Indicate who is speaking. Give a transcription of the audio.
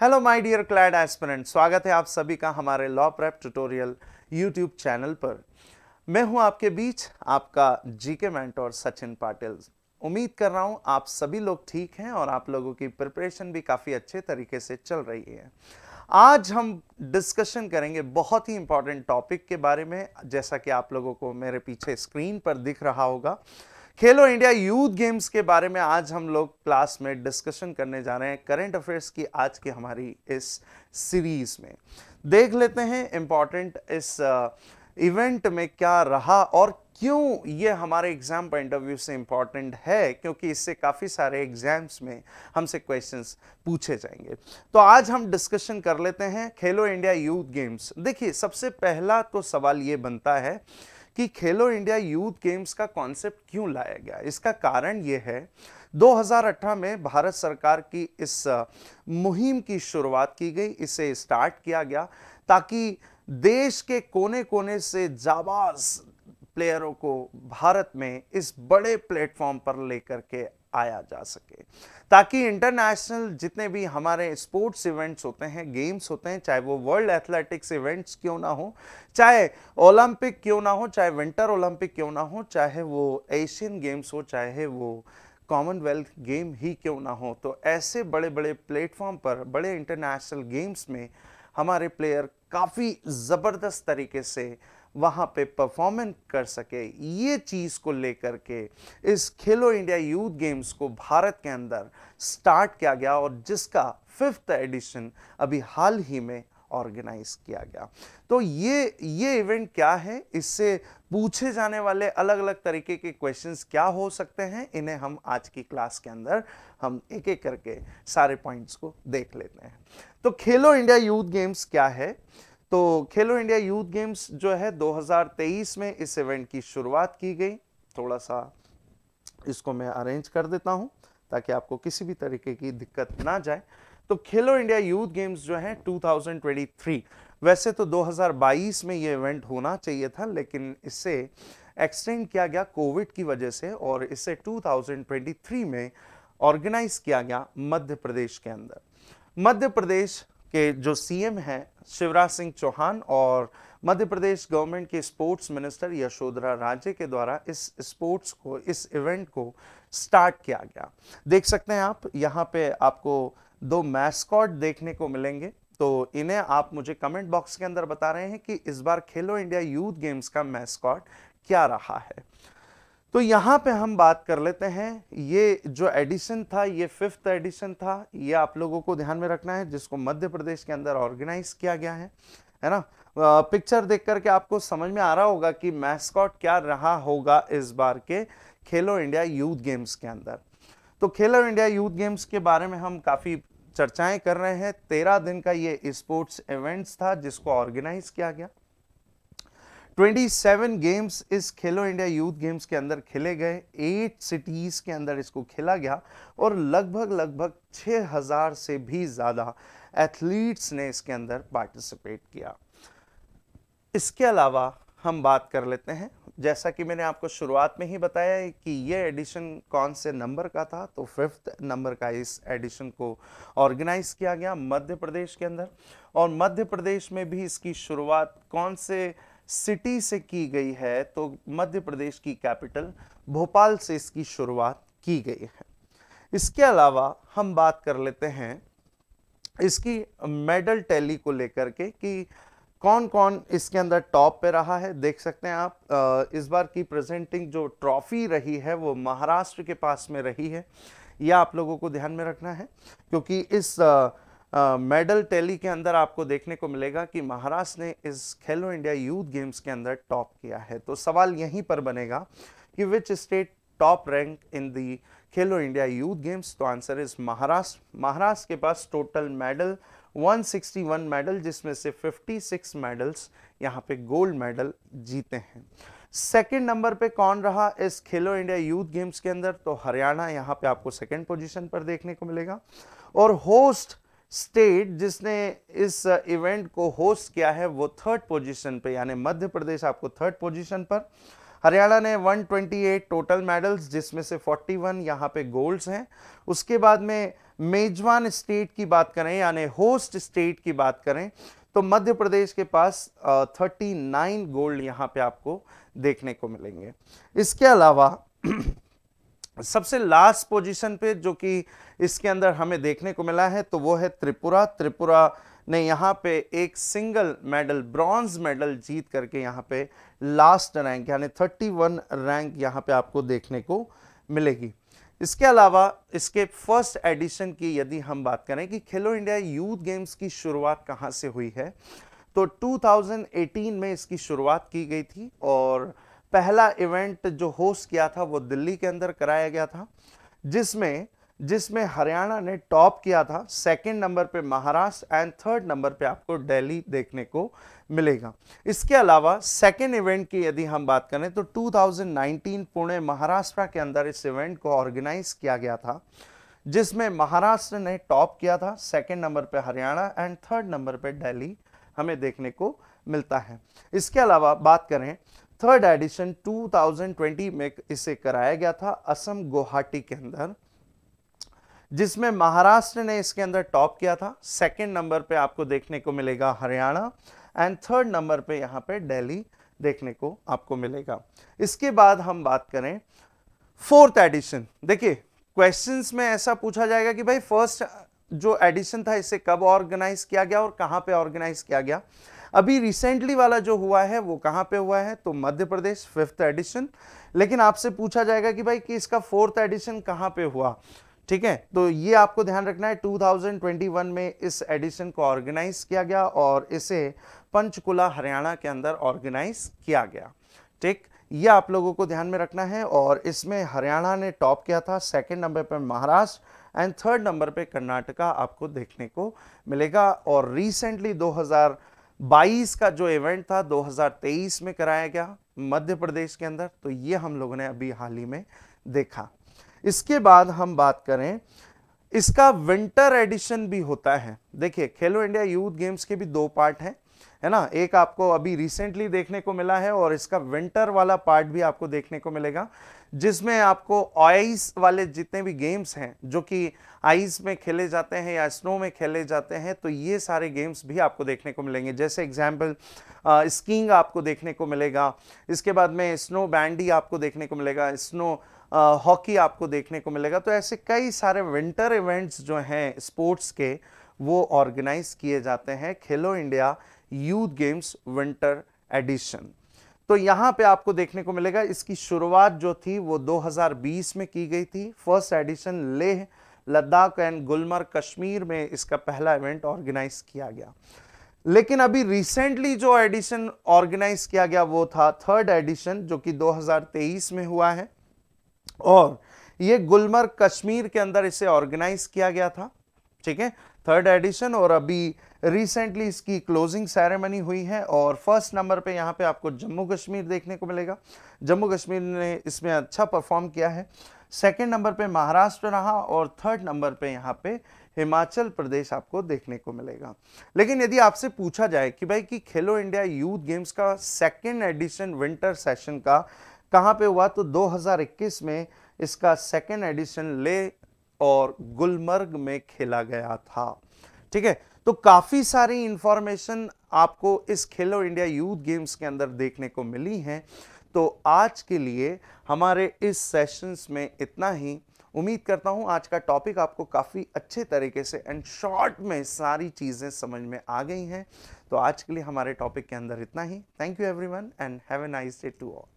Speaker 1: hello my dear CLAT aspirant स्वागत है आप सभी का हमारे law prep tutorial YouTube channel पर मैं हूं आपके बीच आपका जीके मेंटोर सचिन पाटिल उम्मीद कर रहा हूं आप सभी लोग ठीक हैं और आप लोगों की प्रिपरेशन भी काफ़ी अच्छे तरीके से चल रही है आज हम डिस्कशन करेंगे बहुत ही इंपॉर्टेंट टॉपिक के बारे में जैसा कि आप लोगों को मेरे पीछे स्क्रीन पर दिख रहा होगा खेलो इंडिया यूथ गेम्स के बारे में आज हम लोग क्लास में डिस्कशन करने जा रहे हैं करंट अफेयर्स की आज की हमारी इस सीरीज में देख लेते हैं इम्पॉर्टेंट इस इवेंट में क्या रहा और क्यों ये हमारे एग्ज़ाम पॉइंट ऑफ व्यू से इम्पॉर्टेंट है क्योंकि इससे काफ़ी सारे एग्ज़ाम्स में हमसे क्वेश्चंस पूछे जाएंगे तो आज हम डिस्कशन कर लेते हैं खेलो इंडिया यूथ गेम्स देखिए सबसे पहला तो सवाल ये बनता है कि खेलो इंडिया यूथ गेम्स का कॉन्सेप्ट क्यों लाया गया इसका कारण ये है 2018 में भारत सरकार की इस मुहिम की शुरुआत की गई इसे स्टार्ट किया गया ताकि देश के कोने कोने से जाबाज प्लेयरों को भारत में इस बड़े प्लेटफॉर्म पर लेकर के आया जा सके ताकि इंटरनेशनल जितने भी हमारे स्पोर्ट्स इवेंट्स होते हैं गेम्स होते हैं चाहे वो वर्ल्ड एथलेटिक्स इवेंट्स क्यों ना हो चाहे ओलंपिक क्यों ना हो चाहे विंटर ओलंपिक क्यों ना हो चाहे वो एशियन गेम्स हो चाहे वो कॉमनवेल्थ गेम ही क्यों ना हो तो ऐसे बड़े बड़े प्लेटफॉर्म पर बड़े इंटरनेशनल गेम्स में हमारे प्लेयर काफ़ी ज़बरदस्त तरीके से वहाँ पे परफॉर्मेंस कर सके ये चीज़ को लेकर के इस खेलो इंडिया यूथ गेम्स को भारत के अंदर स्टार्ट किया गया और जिसका फिफ्थ एडिशन अभी हाल ही में ऑर्गेनाइज किया गया तो ये ये इवेंट क्या है इससे पूछे जाने वाले अलग अलग तरीके के क्वेश्चंस क्या हो सकते हैं इन्हें हम आज की क्लास के अंदर हम एक एक करके सारे पॉइंट्स को देख लेते हैं तो खेलो इंडिया यूथ गेम्स क्या है तो खेलो इंडिया यूथ गेम्स जो है 2023 में इस इवेंट की शुरुआत की गई थोड़ा सा इसको मैं अरेंज कर देता हूं ताकि आपको किसी भी तरीके की दिक्कत ना जाए तो खेलो इंडिया यूथ गेम्स जो है 2023 वैसे तो 2022 में ये इवेंट होना चाहिए था लेकिन इसे एक्सटेंड किया गया कोविड की वजह से और इसे 2023 में ऑर्गेनाइज किया गया मध्य प्रदेश के अंदर मध्य प्रदेश के जो सीएम हैं शिवराज सिंह चौहान और मध्य प्रदेश गवर्नमेंट के स्पोर्ट्स मिनिस्टर यशोधरा राजे के द्वारा इस स्पोर्ट्स को इस इवेंट को स्टार्ट किया गया देख सकते हैं आप यहाँ पे आपको दो मैस्कॉट देखने को मिलेंगे तो इन्हें आप मुझे कमेंट बॉक्स के अंदर बता रहे हैं कि इस बार खेलो इंडिया यूथ गेम्स का मैस्कॉट क्या रहा है तो यहाँ पे हम बात कर लेते हैं ये जो एडिशन था ये फिफ्थ एडिशन था ये आप लोगों को ध्यान में रखना है जिसको मध्य प्रदेश के अंदर ऑर्गेनाइज किया गया है है ना पिक्चर देख करके आपको समझ में आ रहा होगा कि मैस्कॉट क्या रहा होगा इस बार के खेलो इंडिया यूथ गेम्स के अंदर तो खेलो इंडिया यूथ गेम्स के बारे में हम काफ़ी चर्चाएं कर रहे हैं तेरह दिन का ये स्पोर्ट्स इवेंट्स था जिसको ऑर्गेनाइज किया गया 27 गेम्स इस खेलो इंडिया यूथ गेम्स के अंदर खेले गए एट सिटीज़ के अंदर इसको खेला गया और लगभग लगभग 6000 से भी ज़्यादा एथलीट्स ने इसके अंदर पार्टिसिपेट किया इसके अलावा हम बात कर लेते हैं जैसा कि मैंने आपको शुरुआत में ही बताया कि ये एडिशन कौन से नंबर का था तो फिफ्थ नंबर का इस एडिशन को ऑर्गेनाइज किया गया मध्य प्रदेश के अंदर और मध्य प्रदेश में भी इसकी शुरुआत कौन से सिटी से की गई है तो मध्य प्रदेश की कैपिटल भोपाल से इसकी शुरुआत की गई है इसके अलावा हम बात कर लेते हैं इसकी मेडल टैली को लेकर के कि कौन कौन इसके अंदर टॉप पे रहा है देख सकते हैं आप इस बार की प्रेजेंटिंग जो ट्रॉफी रही है वो महाराष्ट्र के पास में रही है यह आप लोगों को ध्यान में रखना है क्योंकि इस मेडल टैली के अंदर आपको देखने को मिलेगा कि महाराष्ट्र ने इस खेलो इंडिया यूथ गेम्स के अंदर टॉप किया है तो सवाल यहीं पर बनेगा कि which state top rank in the Khelo India Youth Games तो आंसर इज महाराष्ट्र महाराष्ट्र के पास टोटल मेडल 161 मेडल जिसमें से 56 मेडल्स यहाँ पे गोल्ड मेडल जीते हैं सेकंड नंबर पे कौन रहा इस खेलो इंडिया यूथ गेम्स के अंदर तो हरियाणा यहाँ पे आपको सेकंड पोजीशन पर देखने को मिलेगा और होस्ट स्टेट जिसने इस इवेंट uh, को होस्ट किया है वो थर्ड पोजीशन पे यानी मध्य प्रदेश आपको थर्ड पोजीशन पर हरियाणा ने 128 टोटल मेडल्स जिसमें से 41 वन यहाँ पे गोल्ड्स हैं उसके बाद में मेजवान स्टेट की बात करें यानी होस्ट स्टेट की बात करें तो मध्य प्रदेश के पास थर्टी नाइन गोल्ड यहाँ पे आपको देखने को मिलेंगे इसके अलावा सबसे लास्ट पोजीशन पे जो कि इसके अंदर हमें देखने को मिला है तो वो है त्रिपुरा त्रिपुरा ने यहाँ पे एक सिंगल मेडल ब्रॉन्ज मेडल जीत करके यहाँ पे लास्ट रैंक यानी 31 रैंक यहाँ पे आपको देखने को मिलेगी इसके अलावा इसके फर्स्ट एडिशन की यदि हम बात करें कि खेलो इंडिया यूथ गेम्स की शुरुआत कहाँ से हुई है तो 2018 में इसकी शुरुआत की गई थी और पहला इवेंट जो होस्ट किया था वो दिल्ली के अंदर कराया गया था जिसमें जिसमें हरियाणा ने टॉप किया था सेकंड नंबर पे महाराष्ट्र एंड थर्ड नंबर पे आपको दिल्ली देखने को मिलेगा इसके अलावा सेकंड इवेंट की यदि हम बात करें तो 2019 पुणे महाराष्ट्र के अंदर इस इवेंट को ऑर्गेनाइज किया गया था जिसमें महाराष्ट्र ने टॉप किया था सेकंड नंबर पे हरियाणा एंड थर्ड नंबर पर डेली हमें देखने को मिलता है इसके अलावा बात करें थर्ड एडिशन 2020 में इसे कराया गया था असम गुवाहाटी के अंदर जिसमें महाराष्ट्र ने इसके अंदर टॉप किया था सेकंड नंबर पे आपको देखने को मिलेगा हरियाणा एंड थर्ड नंबर पे यहाँ पे दिल्ली देखने को आपको मिलेगा इसके बाद हम बात करें फोर्थ एडिशन देखिए क्वेश्चंस में ऐसा पूछा जाएगा कि भाई फर्स्ट जो एडिशन था इसे कब ऑर्गेनाइज किया गया और कहाँ पे ऑर्गेनाइज किया गया अभी रिसेंटली वाला जो हुआ है वो कहाँ पे हुआ है तो मध्य प्रदेश फिफ्थ एडिशन लेकिन आपसे पूछा जाएगा कि भाई कि इसका फोर्थ एडिशन कहाँ पे हुआ ठीक है तो ये आपको ध्यान रखना है 2021 में इस एडिशन को ऑर्गेनाइज किया गया और इसे पंचकुला हरियाणा के अंदर ऑर्गेनाइज किया गया ठीक ये आप लोगों को ध्यान में रखना है और इसमें हरियाणा ने टॉप किया था सेकेंड नंबर पर महाराष्ट्र एंड थर्ड नंबर पे कर्नाटका आपको देखने को मिलेगा और रिसेंटली 2000 22 का जो इवेंट था 2023 में कराया गया मध्य प्रदेश के अंदर तो ये हम लोगों ने अभी हाल ही में देखा इसके बाद हम बात करें इसका विंटर एडिशन भी होता है देखिए खेलो इंडिया यूथ गेम्स के भी दो पार्ट हैं है ना एक आपको अभी रिसेंटली देखने को मिला है और इसका विंटर वाला पार्ट भी आपको देखने को मिलेगा जिसमें आपको आइस वाले जितने भी गेम्स हैं जो कि आइस में खेले जाते हैं या स्नो में खेले जाते हैं तो ये सारे गेम्स भी आपको देखने को मिलेंगे जैसे एग्जाम्पल स्कीइंग आपको देखने को मिलेगा इसके बाद में स्नो बैंडी आपको देखने को मिलेगा स्नो हॉकी आपको देखने को मिलेगा तो ऐसे कई सारे विंटर इवेंट्स जो हैं स्पोर्ट्स के वो ऑर्गेनाइज किए जाते हैं Khelo India Youth Games winter edition तो यहां पे आपको देखने को मिलेगा इसकी शुरुआत जो थी वो 2020 में की गई थी first edition Leh Ladakh and Gulmarg Kashmir में इसका पहला इवेंट ऑर्गेनाइज किया गया लेकिन अभी रिसेंटली जो एडिशन ऑर्गेनाइज किया गया वो था थर्ड एडिशन जो कि 2023 में हुआ है और ये गुलमर्ग कश्मीर के अंदर इसे ऑर्गेनाइज किया गया था ठीक है थर्ड एडिशन और अभी रिसेंटली इसकी क्लोजिंग सेरेमनी हुई है और फर्स्ट नंबर पे यहाँ पे आपको जम्मू कश्मीर देखने को मिलेगा जम्मू कश्मीर ने इसमें अच्छा परफॉर्म किया है सेकेंड नंबर पे महाराष्ट्र रहा और थर्ड नंबर पे यहाँ पे हिमाचल प्रदेश आपको देखने को मिलेगा लेकिन यदि आपसे पूछा जाए कि भाई कि खेलो इंडिया यूथ गेम्स का सेकेंड एडिशन विंटर सेशन का कहाँ पे हुआ तो 2021 में इसका सेकेंड एडिशन ले और गुलमर्ग में खेला गया था ठीक है तो काफ़ी सारी इंफॉर्मेशन आपको इस खेलो इंडिया यूथ गेम्स के अंदर देखने को मिली है तो आज के लिए हमारे इस सेशंस में इतना ही उम्मीद करता हूं आज का टॉपिक आपको काफ़ी अच्छे तरीके से एंड शॉर्ट में सारी चीज़ें समझ में आ गई हैं तो आज के लिए हमारे टॉपिक के अंदर इतना ही thank you everyone and have a nice day to all